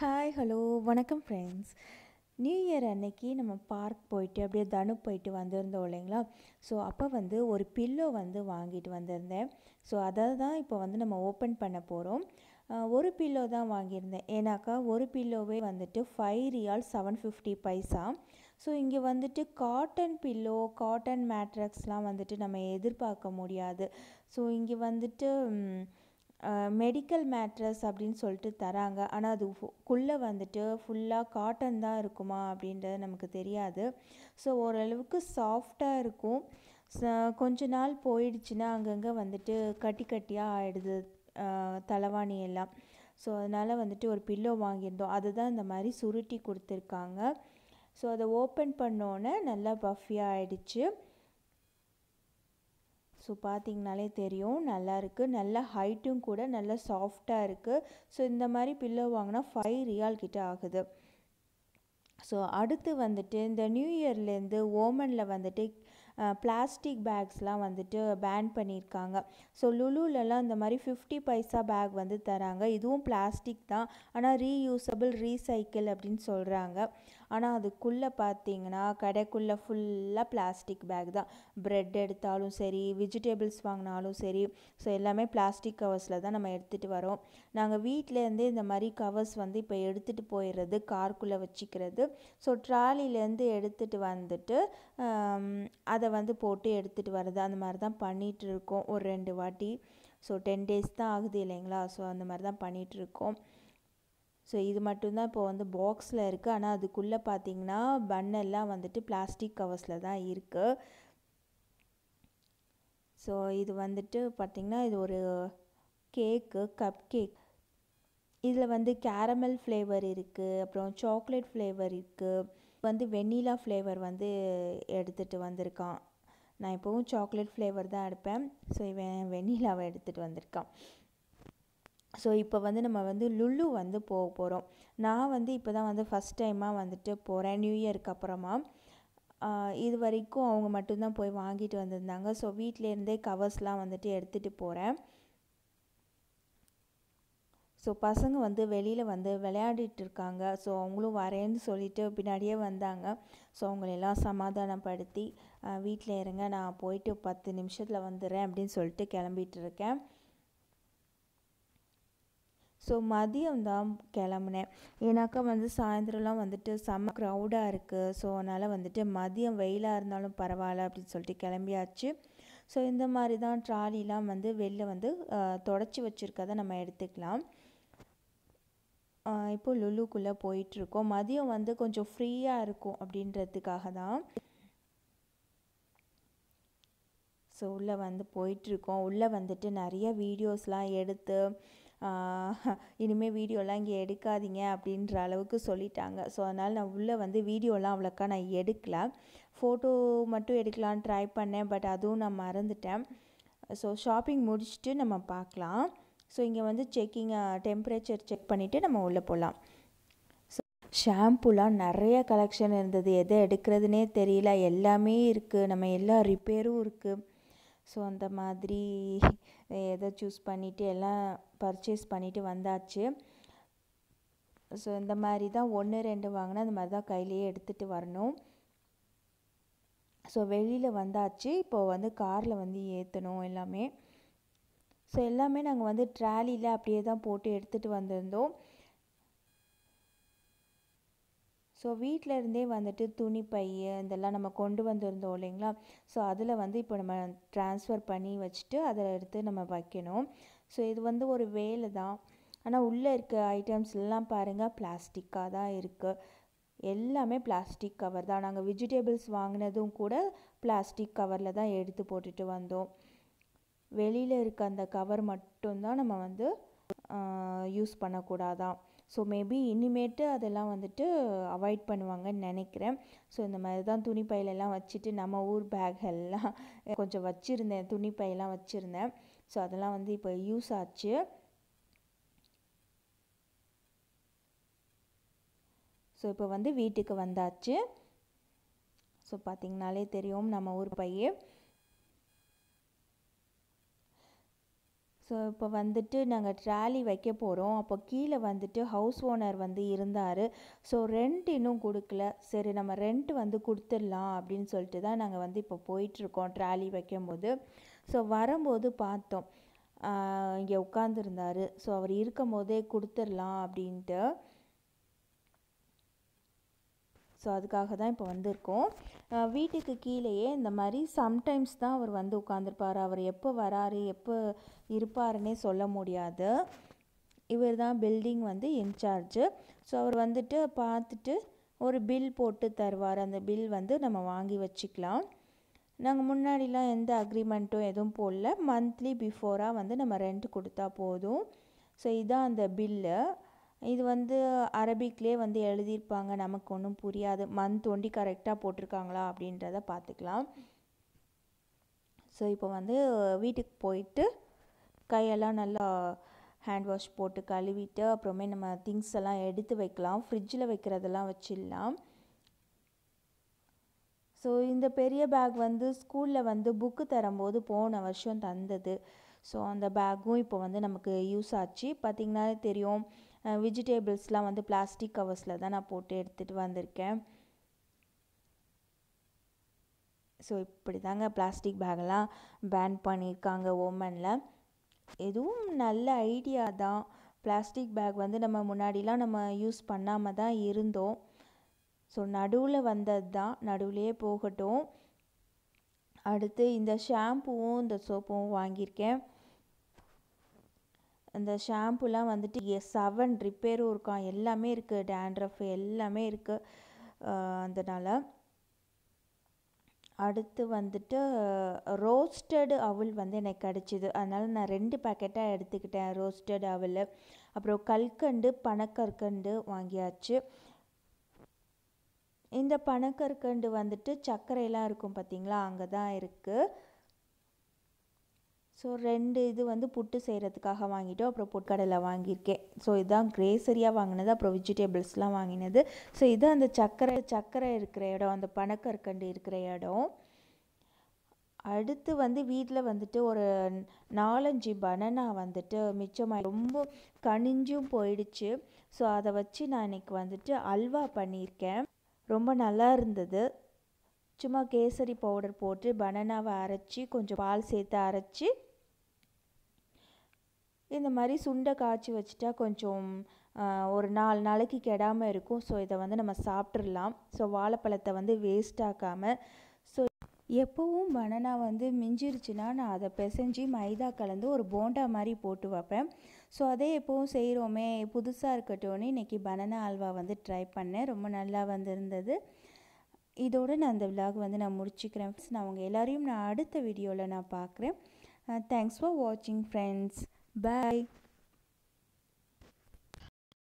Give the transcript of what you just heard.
Hi hello வணக்கம் friends new year அன்னைக்கு நம்ம பார்க் போயிட்டு அப்படியே தனு போயிட்டு வந்திருந்தோம் இல்லைங்களா ஸோ அப்போ வந்து ஒரு பில்லோ வந்து வாங்கிட்டு வந்திருந்தேன் ஸோ அதை தான் இப்போ வந்து நம்ம ஓப்பன் பண்ண போகிறோம் ஒரு பில்லோ தான் வாங்கியிருந்தேன் ஏன்னாக்கா ஒரு பில்லோவே வந்துட்டு ஃபைவ் ரியால் செவன் ஃபிஃப்டி பைசா ஸோ இங்கே வந்துட்டு காட்டன் பில்லோ காட்டன் மேட்ரக்ஸ்லாம் வந்துட்டு நம்ம எதிர்பார்க்க முடியாது ஸோ இங்கே வந்துட்டு மெடிக்கல் மேட்ரஸ் அப்படின்னு சொல்லிட்டு தராங்க ஆனால் அது குள்ளே வந்துட்டு ஃபுல்லாக காட்டன் தான் இருக்குமா அப்படின்றது நமக்கு தெரியாது ஸோ ஓரளவுக்கு சாஃப்டாக இருக்கும் கொஞ்ச நாள் போயிடுச்சுன்னா அங்கங்கே வந்துட்டு கட்டி கட்டியாக ஆகிடுது தலைவாணி எல்லாம் ஸோ அதனால் வந்துட்டு ஒரு பில்லோ வாங்கியிருந்தோம் அதுதான் இந்த மாதிரி சுருட்டி கொடுத்துருக்காங்க ஸோ அதை ஓப்பன் பண்ணோன்னே நல்லா பஃபியாக ஆகிடுச்சு ஸோ பார்த்தீங்கனாலே தெரியும் நல்லா இருக்குது நல்ல ஹைட்டும் கூட நல்ல சாஃப்டாக இருக்குது ஸோ இந்த மாதிரி பில்லோ வாங்கினா ஃபைவ் ரியால் கிட்ட ஆகுது ஸோ அடுத்து வந்துட்டு இந்த நியூ இயர்லேருந்து ஓமனில் வந்துட்டு பிளாஸ்டிக் பேக்ஸ்லாம் வந்துட்டு பேன் பண்ணியிருக்காங்க ஸோ லுலுலலாம் இந்த மாதிரி ஃபிஃப்டி பைசா பேக் வந்து தராங்க இதுவும் பிளாஸ்டிக் தான் ஆனால் ரீயூசபிள் ரீசைக்கிள் அப்படின்னு சொல்கிறாங்க ஆனால் அதுக்குள்ளே பார்த்தீங்கன்னா கடைக்குள்ளே ஃபுல்லாக பிளாஸ்டிக் பேக் தான் ப்ரெட் எடுத்தாலும் சரி விஜிடேபிள்ஸ் வாங்கினாலும் சரி ஸோ எல்லாமே பிளாஸ்டிக் கவர்ஸில் தான் நம்ம எடுத்துகிட்டு வரோம் நாங்கள் வீட்டிலேருந்தே இந்த மாதிரி கவர்ஸ் வந்து இப்போ எடுத்துகிட்டு போயிடுறது கார்க்குள்ளே வச்சுக்கிறது ஸோ ட்ராலிலேருந்து எடுத்துகிட்டு வந்துட்டு அதை வந்து போட்டு எடுத்துகிட்டு வர்றது அந்த மாதிரி தான் பண்ணிகிட்டு இருக்கோம் ஒரு ரெண்டு வாட்டி ஸோ டென் டேஸ் தான் ஆகுது இல்லைங்களா ஸோ அந்த மாதிரி தான் பண்ணிகிட்ருக்கோம் ஸோ இது மட்டும்தான் இப்போ வந்து பாக்ஸில் இருக்குது ஆனால் அதுக்குள்ளே பார்த்தீங்கன்னா பன்னெல்லாம் வந்துட்டு பிளாஸ்டிக் கவர்ஸில் தான் இருக்குது ஸோ இது வந்துட்டு பார்த்திங்கன்னா இது ஒரு கேக்கு கப் கேக் இதில் வந்து கேரமல் ஃப்ளேவர் இருக்குது அப்புறம் சாக்லேட் ஃப்ளேவர் இருக்குது வந்து வெண்ணிலா ஃப்ளேவர் வந்து எடுத்துகிட்டு வந்திருக்கான் நான் இப்போவும் சாக்லேட் ஃப்ளேவர் தான் எடுப்பேன் ஸோ இவன் வெண்ணிலாவை எடுத்துகிட்டு வந்திருக்கான் ஸோ இப்போ வந்து நம்ம வந்து லுல்லு வந்து போக போகிறோம் நான் வந்து இப்போ தான் வந்து ஃபஸ்ட் டைமாக வந்துட்டு போகிறேன் நியூ இயருக்கு அப்புறமா இது வரைக்கும் அவங்க மட்டும்தான் போய் வாங்கிட்டு வந்திருந்தாங்க ஸோ வீட்டிலேருந்தே கவர்ஸ்லாம் வந்துட்டு எடுத்துகிட்டு போகிறேன் ஸோ பசங்க வந்து வெளியில் வந்து விளையாடிட்டு இருக்காங்க ஸோ அவங்களும் வரேன்னு சொல்லிட்டு பின்னாடியே வந்தாங்க ஸோ அவங்களெல்லாம் சமாதானப்படுத்தி வீட்டில் இருங்க நான் போயிட்டு பத்து நிமிஷத்தில் வந்துடுறேன் அப்படின்னு சொல்லிட்டு கிளம்பிட்டு இருக்கேன் ஸோ மதியம் தான் கிளம்புனேன் ஏன்னாக்கா வந்து சாயந்தரம்லாம் வந்துட்டு செம்ம க்ரௌடாக இருக்குது ஸோ அதனால் வந்துட்டு மதியம் வெயிலாக இருந்தாலும் பரவாயில்ல அப்படின்னு சொல்லிட்டு கிளம்பியாச்சு ஸோ இந்த மாதிரி தான் ட்ராலிலாம் வந்து வெளில வந்து தொடச்சி வச்சுருக்கதை நம்ம எடுத்துக்கலாம் இப்போ லுலுக்குள்ளே போயிட்டுருக்கோம் மதியம் வந்து கொஞ்சம் ஃப்ரீயாக இருக்கும் அப்படின்றதுக்காக தான் ஸோ உள்ளே வந்து போயிட்டுருக்கோம் உள்ளே வந்துட்டு நிறைய வீடியோஸ்லாம் எடுத்து இனிமேல் வீடியோலாம் இங்கே எடுக்காதீங்க அப்படின்ற அளவுக்கு சொல்லிட்டாங்க ஸோ அதனால் நான் உள்ளே வந்து வீடியோலாம் அவ்வளோக்கா நான் எடுக்கல ஃபோட்டோ மட்டும் எடுக்கலான்னு ட்ரை பண்ணேன் பட் அதுவும் நான் மறந்துட்டேன் ஸோ ஷாப்பிங் முடிச்சுட்டு நம்ம பார்க்கலாம் ஸோ இங்கே வந்து செக்கிங் டெம்பரேச்சர் செக் பண்ணிவிட்டு நம்ம உள்ளே போகலாம் ஷாம்புலாம் நிறைய கலெக்ஷன் இருந்தது எதை எடுக்கிறதுனே தெரியல எல்லாமே இருக்குது நம்ம எல்லா ரிப்பேரும் இருக்குது ஸோ அந்த மாதிரி எதை சூஸ் பண்ணிவிட்டு எல்லாம் பர்ச்சேஸ் பண்ணிவிட்டு வந்தாச்சு ஸோ இந்த மாதிரி தான் ஒன்று ரெண்டு வாங்கினா இந்த மாதிரி தான் கையிலேயே எடுத்துகிட்டு வரணும் ஸோ வெளியில் வந்தாச்சு இப்போது வந்து காரில் வந்து ஏற்றணும் எல்லாமே ஸோ எல்லாமே நாங்கள் வந்து ட்ராலியில் அப்படியே தான் போட்டு எடுத்துகிட்டு வந்திருந்தோம் ஸோ வீட்டில் இருந்தே வந்துட்டு துணி பை இதெல்லாம் நம்ம கொண்டு வந்திருந்தோம் இல்லைங்களா ஸோ அதில் வந்து இப்போ நம்ம ட்ரான்ஸ்ஃபர் பண்ணி வச்சுட்டு அதில் எடுத்து நம்ம வைக்கணும் ஸோ இது வந்து ஒரு வேலை தான் ஆனால் உள்ளே இருக்க ஐட்டம்ஸ் எல்லாம் பாருங்கள் பிளாஸ்டிக்காக தான் இருக்குது எல்லாமே பிளாஸ்டிக் கவர் தான் நாங்கள் வெஜிடேபிள்ஸ் வாங்கினதும் கூட பிளாஸ்டிக் கவரில் தான் எடுத்து போட்டுட்டு வந்தோம் வெளியில் இருக்க அந்த கவர் மட்டும்தான் நம்ம வந்து யூஸ் பண்ணக்கூடாதான் ஸோ மேபி இனிமேட்டு அதெல்லாம் வந்துட்டு அவாய்ட் பண்ணுவாங்கன்னு நினைக்கிறேன் ஸோ இந்த மாதிரி தான் துணி பையிலெல்லாம் வச்சுட்டு நம்ம ஊர் பேக் எல்லாம் கொஞ்சம் வச்சுருந்தேன் துணி பையெல்லாம் வச்சுருந்தேன் ஸோ அதெல்லாம் வந்து இப்போ யூஸ் ஆச்சு ஸோ இப்போ வந்து வீட்டுக்கு வந்தாச்சு ஸோ பார்த்திங்கனாலே தெரியும் நம்ம ஊர் பையே ஸோ இப்போ வந்துட்டு நாங்கள் ட்ராலி வைக்க போகிறோம் அப்போ கீழே வந்துட்டு ஹவுஸ் ஓனர் வந்து இருந்தார் ஸோ ரெண்ட் இன்னும் கொடுக்கல சரி நம்ம ரெண்ட் வந்து கொடுத்துடலாம் அப்படின்னு சொல்லிட்டு தான் நாங்கள் வந்து இப்போ போயிட்டுருக்கோம் ட்ராலி வைக்கும்போது ஸோ வரும்போது பார்த்தோம் இங்கே உட்காந்துருந்தார் ஸோ அவர் இருக்கும் போதே கொடுத்துடலாம் அப்படின்ட்டு ஸோ அதுக்காக தான் இப்போ வந்திருக்கோம் வீட்டுக்கு கீழேயே இந்த மாதிரி சம்டைம்ஸ் தான் அவர் வந்து உட்காந்துருப்பார் அவர் எப்போ வராரு எப்போ இருப்பாருன்னே சொல்ல முடியாது இவர் தான் பில்டிங் வந்து இன்சார்ஜு ஸோ அவர் வந்துட்டு பார்த்துட்டு ஒரு பில் போட்டு தருவார் அந்த பில் வந்து நம்ம வாங்கி வச்சுக்கலாம் நாங்கள் முன்னாடிலாம் எந்த அக்ரிமெண்ட்டும் எதுவும் போடல மந்த்லி பிஃபோராக வந்து நம்ம ரெண்ட் கொடுத்தா போதும் ஸோ இதான் அந்த பில்லு இது வந்து அரபிக்லேயே வந்து எழுதியிருப்பாங்க நமக்கு ஒன்றும் புரியாது மந்த் தோண்டி கரெக்டாக போட்டிருக்காங்களா அப்படின்றத பார்த்துக்கலாம் ஸோ இப்போ வந்து வீட்டுக்கு போயிட்டு கையெல்லாம் நல்லா ஹேண்ட் வாஷ் போட்டு கழுவிட்டு அப்புறமே நம்ம திங்ஸ் எல்லாம் எடுத்து வைக்கலாம் ஃப்ரிட்ஜில் வைக்கிறதெல்லாம் வச்சிடலாம் ஸோ இந்த பெரிய பேக் வந்து ஸ்கூலில் வந்து புக்கு தரும்போது போன வருஷம் தந்தது ஸோ அந்த பேக்கும் இப்போ வந்து நமக்கு யூஸ் ஆச்சு பார்த்திங்கன்னா தெரியும் வெஜிடேபிள்ஸ்லாம் வந்து பிளாஸ்டிக் கவர்ஸில் தான் நான் போட்டு எடுத்துகிட்டு வந்திருக்கேன் ஸோ இப்படி தாங்க பிளாஸ்டிக் பேக்கெல்லாம் பேன் பண்ணியிருக்காங்க ஓமனில் எதுவும் நல்ல ஐடியா தான் பிளாஸ்டிக் பேக் வந்து நம்ம முன்னாடிலாம் நம்ம யூஸ் பண்ணாமல் தான் இருந்தோம் ஸோ நடுவில் வந்தது தான் நடுவிலே போகட்டும் அடுத்து இந்த ஷாம்புவும் இந்த சோப்பும் வாங்கியிருக்கேன் அந்த ஷாம்புலாம் வந்துட்டு செவன் ரிப்பேரும் இருக்கான் எல்லாமே இருக்குது டேண்ட்ரஃப் எல்லாமே இருக்குது அதனால் அடுத்து வந்துட்டு ரோஸ்டடு அவுல் வந்து எனக்கு கிடச்சிது அதனால் நான் ரெண்டு பேக்கெட்டாக எடுத்துக்கிட்டேன் ரோஸ்டட் அவுல் அப்புறம் கல்கண்டு பனக்கற்கண்டு வாங்கியாச்சு இந்த பனக்கற்கண்டு வந்துட்டு சர்க்கரையெல்லாம் இருக்கும் பார்த்தீங்களா அங்கே தான் இருக்குது ஸோ ரெண்டு இது வந்து புட்டு செய்கிறதுக்காக வாங்கிட்டோம் அப்புறம் புட்கடலை வாங்கியிருக்கேன் ஸோ இதுதான் கிரேசரியாக வாங்கினது அப்புறம் வெஜிடேபிள்ஸ்லாம் வாங்கினது ஸோ இது அந்த சக்கரை சக்கரை இருக்கிற இடம் அந்த பணக்கற்கண்டு இருக்கிற இடம் அடுத்து வந்து வீட்டில் வந்துட்டு ஒரு நாலஞ்சு பனனா வந்துட்டு மிச்சமாக ரொம்ப கனிஞ்சும் போயிடுச்சு ஸோ அதை வச்சு நான் இன்றைக்கி வந்துட்டு அல்வா பண்ணியிருக்கேன் ரொம்ப நல்லா இருந்தது சும்மா கேசரி பவுடர் போட்டு பனனாவை அரைச்சி கொஞ்சம் பால் சேர்த்து அரைச்சி இந்த மாதிரி சுண்டை காய்ச்சி வச்சுட்டா கொஞ்சம் ஒரு நாலு நாளைக்கு கெடாமல் இருக்கும் ஸோ இதை வந்து நம்ம சாப்பிட்றலாம் ஸோ வாழைப்பழத்தை வந்து வேஸ்ட் ஆக்காமல் ஸோ எப்போவும் பனனா வந்து மிஞ்சிருச்சுன்னா நான் அதை பிசைஞ்சு மைதா கலந்து ஒரு போண்டா மாதிரி போட்டு வைப்பேன் ஸோ அதே எப்போவும் செய்கிறோமே புதுசாக இருக்கட்டும்னு இன்றைக்கி பனனா அல்வா வந்து ட்ரை பண்ணேன் ரொம்ப நல்லா வந்திருந்தது இதோடு நான் அந்த விலாக் வந்து நான் முடிச்சுக்கிறேன் ஃப்ரெண்ட்ஸ் நான் உங்கள் எல்லோரையும் நான் அடுத்த வீடியோவில் நான் பார்க்குறேன் தேங்க்ஸ் ஃபார் வாட்சிங் ஃப்ரெண்ட்ஸ் Bye.